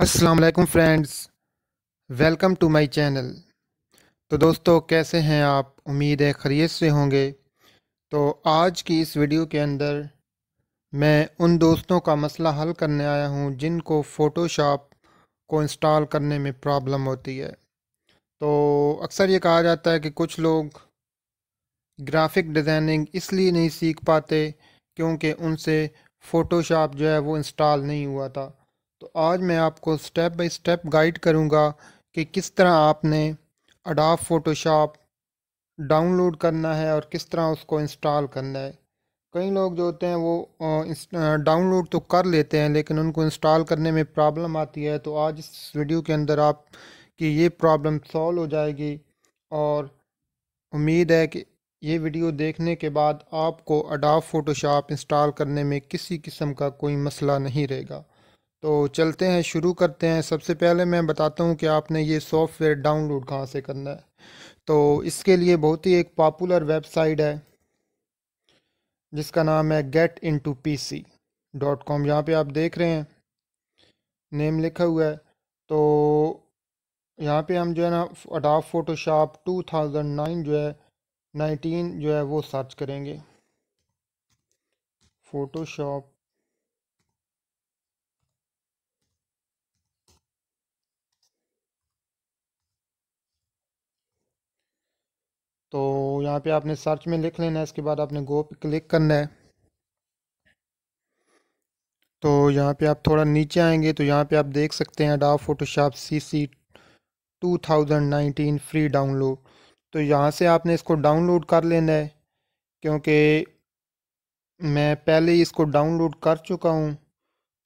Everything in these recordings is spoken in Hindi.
अस्सलाम वालेकुम friends welcome to my channel तो दोस्तों कैसे हैं आप उम्मीद है खरीत से होंगे तो आज की इस वीडियो के अंदर मैं उन दोस्तों का मसला हल करने आया हूं जिनको फ़ोटोशॉप को इंस्टॉल करने में प्रॉब्लम होती है तो अक्सर ये कहा जाता है कि कुछ लोग ग्राफिक डिज़ाइनिंग इसलिए नहीं सीख पाते क्योंकि उनसे फ़ोटोशॉप जो है वो इंस्टॉल नहीं हुआ था तो आज मैं आपको स्टेप बाय स्टेप गाइड करूँगा कि किस तरह आपने अडाप फ़ोटोशॉप डाउनलोड करना है और किस तरह उसको इंस्टॉल करना है कई लोग जो होते हैं वो डाउनलोड तो कर लेते हैं लेकिन उनको इंस्टॉल करने में प्रॉब्लम आती है तो आज इस वीडियो के अंदर आप कि ये प्रॉब्लम सॉल्व हो जाएगी और उम्मीद है कि ये वीडियो देखने के बाद आपको अडाप फ़ोटोशॉप इंस्टॉल करने में किसी किस्म का कोई मसला नहीं रहेगा तो चलते हैं शुरू करते हैं सबसे पहले मैं बताता हूँ कि आपने ये सॉफ्टवेयर डाउनलोड कहाँ से करना है तो इसके लिए बहुत ही एक पॉपुलर वेबसाइट है जिसका नाम है get in to P C dot com यहाँ पर आप देख रहे हैं नेम लिखा हुआ है तो यहाँ पे हम जो है ना अडाफ फोटोशॉप 2009 जो है 19 जो है वो सर्च करेंगे फ़ोटोशॉप तो यहाँ पे आपने सर्च में लिख लेना है इसके बाद आपने गो पे क्लिक करना है तो यहाँ पे आप थोड़ा नीचे आएंगे तो यहाँ पे आप देख सकते हैं Adobe Photoshop C C two thousand nineteen free download तो यहाँ से आपने इसको डाउनलोड कर लेना है क्योंकि मैं पहले ही इसको डाउनलोड कर चुका हूँ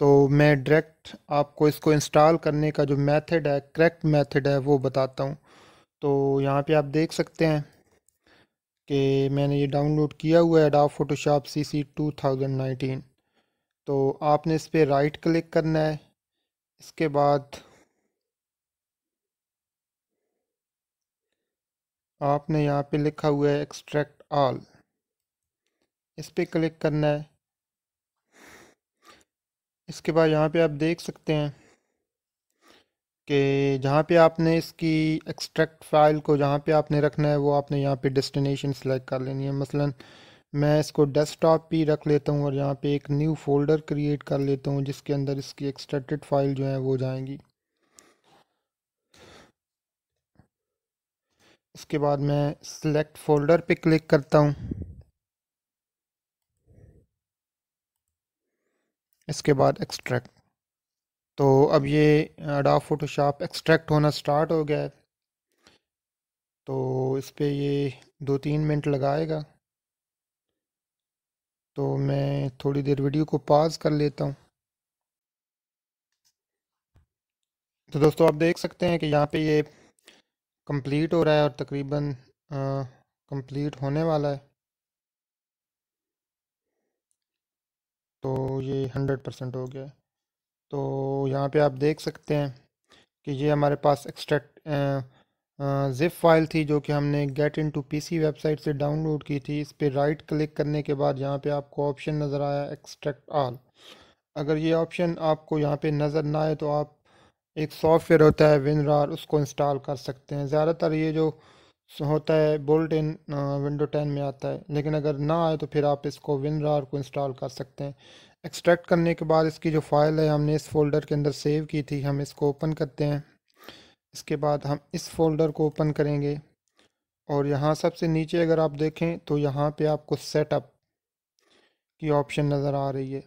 तो मैं डायरेक्ट आपको इसको इंस्टॉल करने का जो मेथड है करेक्ट मेथड है वो बताता हूँ तो यहाँ पे आप देख सकते हैं कि मैंने ये डाउनलोड किया हुआ है Adobe Photoshop C C two thousand nineteen तो आपने इस पर राइट क्लिक करना है इसके बाद आपने यहाँ पे लिखा हुआ है एक्सट्रैक्ट आल इस पर क्लिक करना है इसके बाद यहाँ पे आप देख सकते हैं कि जहाँ पे आपने इसकी एक्सट्रैक्ट फाइल को जहाँ पे आपने रखना है वो आपने यहाँ पे डेस्टिनेशन सेलेक्ट कर लेनी है मसलन मैं इसको डेस्कटॉप पे रख लेता हूँ और यहाँ पे एक न्यू फोल्डर क्रिएट कर लेता हूँ जिसके अंदर इसकी एक्सट्रैक्टेड फाइल जो है वो जाएंगी इसके बाद मैं सिलेक्ट फोल्डर पे क्लिक करता हूँ इसके बाद एक्सट्रैक्ट तो अब ये अडा फ़ोटोशॉप एक्सट्रैक्ट होना स्टार्ट हो गया है तो इस पर ये दो तीन मिनट लगाएगा तो मैं थोड़ी देर वीडियो को पॉज कर लेता हूँ तो दोस्तों आप देख सकते हैं कि यहाँ पे ये कंप्लीट हो रहा है और तकरीबन कंप्लीट होने वाला है तो ये हंड्रेड परसेंट हो गया है तो यहाँ पे आप देख सकते हैं कि ये हमारे पास एक्सट्रैक्ट जिप फाइल थी जो कि हमने get in to P website से डाउनलोड की थी इस पर राइट क्लिक करने के बाद यहाँ पे आपको ऑप्शन नज़र आया एक्सट्रैक्ट आल अगर ये ऑप्शन आपको यहाँ पे नज़र ना आए तो आप एक सॉफ्टवेयर होता है विनरार उसको इंस्टॉल कर सकते हैं ज़्यादातर ये जो होता है बोल्ट इन विंडो टेन में आता है लेकिन अगर ना आए तो फिर आप इसको विनरार को इंस्टॉल कर सकते हैं एक्सट्रैक्ट करने के बाद इसकी जो फाइल है हमने इस फोल्डर के अंदर सेव की थी हम इसको ओपन करते हैं इसके बाद हम इस फोल्डर को ओपन करेंगे और यहाँ सबसे नीचे अगर आप देखें तो यहाँ पे आपको सेटअप की ऑप्शन नज़र आ रही है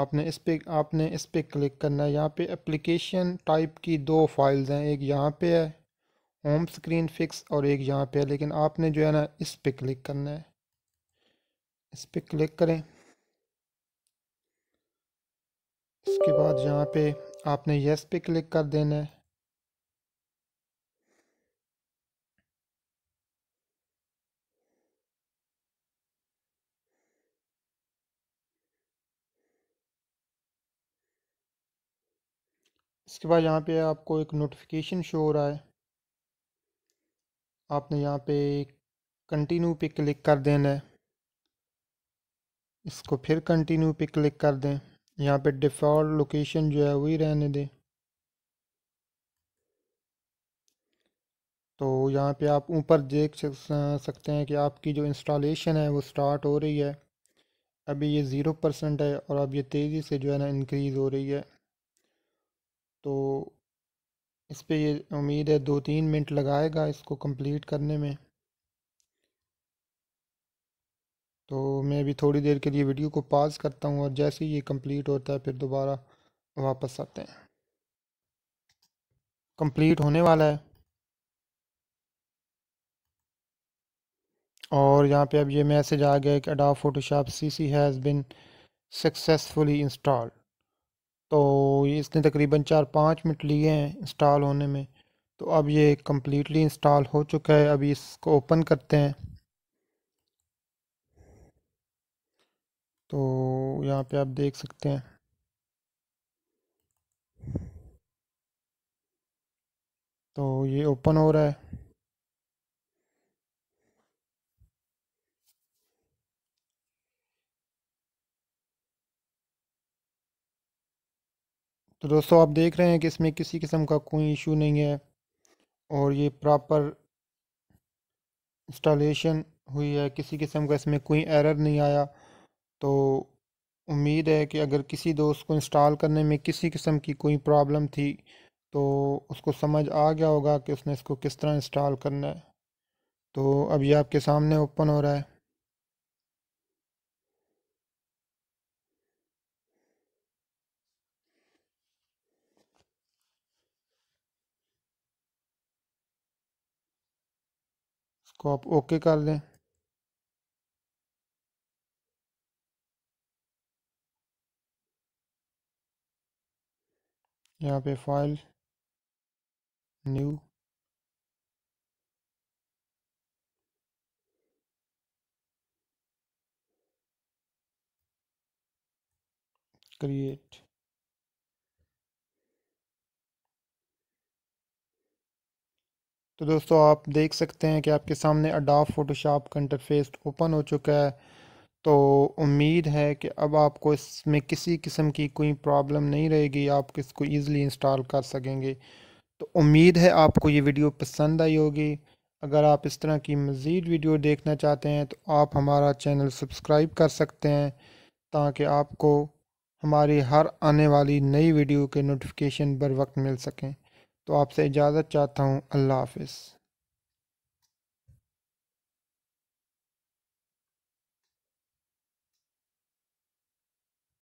आपने इस पर आपने इस पर क्लिक करना है यहाँ पे एप्लीकेशन टाइप की दो फाइल्स हैं एक यहाँ पे है होम स्क्रीन फिक्स और एक यहाँ पे है लेकिन आपने जो है ना इस पर क्लिक करना है इस पर क्लिक करें उसके बाद यहाँ पे आपने यस पे क्लिक कर देना है इसके बाद यहाँ पे आपको एक नोटिफिकेशन शो हो रहा है आपने यहाँ पे कंटिन्यू पे क्लिक कर देना है इसको फिर कंटिन्यू पे क्लिक कर दें यहाँ पे डिफ़ॉल्ट लोकेशन जो है वही रहने दें तो यहाँ पे आप ऊपर देख सकते हैं कि आपकी जो इंस्टॉलेशन है वो स्टार्ट हो रही है अभी ये ज़ीरो परसेंट है और अब ये तेज़ी से जो है ना इंक्रीज़ हो रही है तो इस पर ये उम्मीद है दो तीन मिनट लगाएगा इसको कंप्लीट करने में तो मैं अभी थोड़ी देर के लिए वीडियो को पॉज करता हूँ और जैसे ही ये कंप्लीट होता है फिर दोबारा वापस आते हैं कंप्लीट होने वाला है और यहाँ पे अब ये मैसेज आ गया कि Adobe Photoshop C C has been successfully install तो इसने तकरीबन चार पाँच मिनट लिए हैं इंस्टॉल होने में तो अब ये कम्प्लीटली इंस्टॉल हो चुका है अभी इसको ओपन करते हैं तो यहाँ पे आप देख सकते हैं तो ये ओपन हो रहा है तो दोस्तों आप देख रहे हैं कि इसमें किसी किस्म का कोई इशू नहीं है और ये प्रॉपर इंस्टॉलेशन हुई है किसी किस्म का इसमें कोई एरर नहीं आया तो उम्मीद है कि अगर किसी दोस्त को इंस्टॉल करने में किसी किस्म की कोई प्रॉब्लम थी तो उसको समझ आ गया होगा कि उसने इसको किस तरह इंस्टॉल करना है तो अब ये आपके सामने ओपन हो रहा है इसको आप ओके कर दें यहाँ पे फाइल न्यू क्रिएट तो दोस्तों आप देख सकते हैं कि आपके सामने अडाफ फोटोशॉप का इंटरफेस ओपन हो चुका है तो उम्मीद है कि अब आपको इसमें किसी किस्म की कोई प्रॉब्लम नहीं रहेगी आप इसको ईज़िली इंस्टॉल कर सकेंगे तो उम्मीद है आपको ये वीडियो पसंद आई होगी अगर आप इस तरह की मज़ीद वीडियो देखना चाहते हैं तो आप हमारा चैनल सब्सक्राइब कर सकते हैं ताकि आपको हमारी हर आने वाली नई वीडियो के नोटिफिकेशन बर वक्त मिल सकें तो आपसे इजाज़त चाहता हूँ अल्लाह हाफिज़